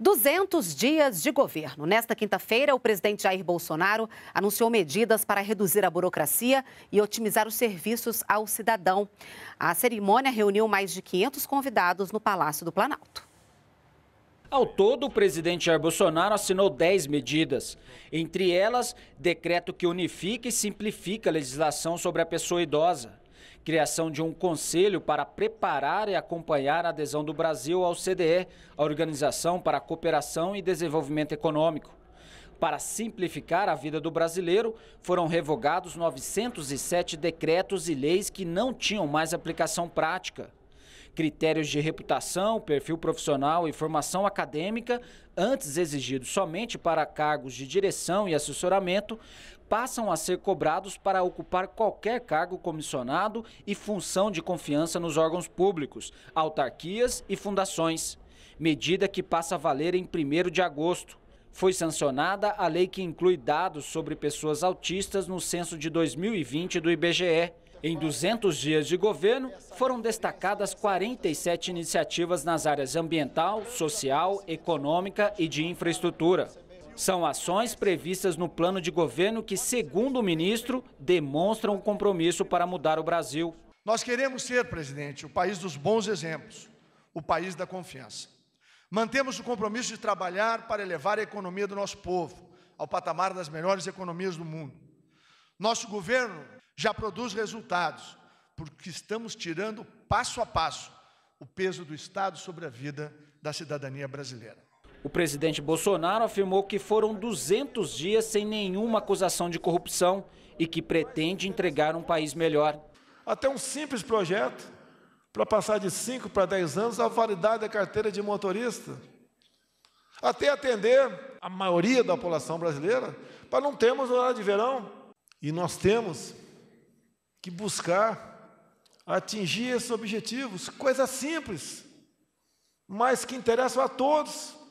200 dias de governo. Nesta quinta-feira, o presidente Jair Bolsonaro anunciou medidas para reduzir a burocracia e otimizar os serviços ao cidadão. A cerimônia reuniu mais de 500 convidados no Palácio do Planalto. Ao todo, o presidente Jair Bolsonaro assinou 10 medidas. Entre elas, decreto que unifica e simplifica a legislação sobre a pessoa idosa criação de um conselho para preparar e acompanhar a adesão do Brasil ao CDE, a Organização para a Cooperação e Desenvolvimento Econômico. Para simplificar a vida do brasileiro, foram revogados 907 decretos e leis que não tinham mais aplicação prática critérios de reputação, perfil profissional e formação acadêmica, antes exigidos somente para cargos de direção e assessoramento, passam a ser cobrados para ocupar qualquer cargo comissionado e função de confiança nos órgãos públicos, autarquias e fundações. Medida que passa a valer em 1 de agosto. Foi sancionada a lei que inclui dados sobre pessoas autistas no censo de 2020 do IBGE. Em 200 dias de governo, foram destacadas 47 iniciativas nas áreas ambiental, social, econômica e de infraestrutura. São ações previstas no plano de governo que, segundo o ministro, demonstram um compromisso para mudar o Brasil. Nós queremos ser, presidente, o país dos bons exemplos, o país da confiança. Mantemos o compromisso de trabalhar para elevar a economia do nosso povo ao patamar das melhores economias do mundo. Nosso governo já produz resultados, porque estamos tirando passo a passo o peso do Estado sobre a vida da cidadania brasileira. O presidente Bolsonaro afirmou que foram 200 dias sem nenhuma acusação de corrupção e que pretende entregar um país melhor. Até um simples projeto para passar de 5 para 10 anos a validade da carteira de motorista. Até atender a maioria da população brasileira, para não termos horário de verão. E nós temos que buscar atingir esses objetivos, coisas simples, mas que interessam a todos.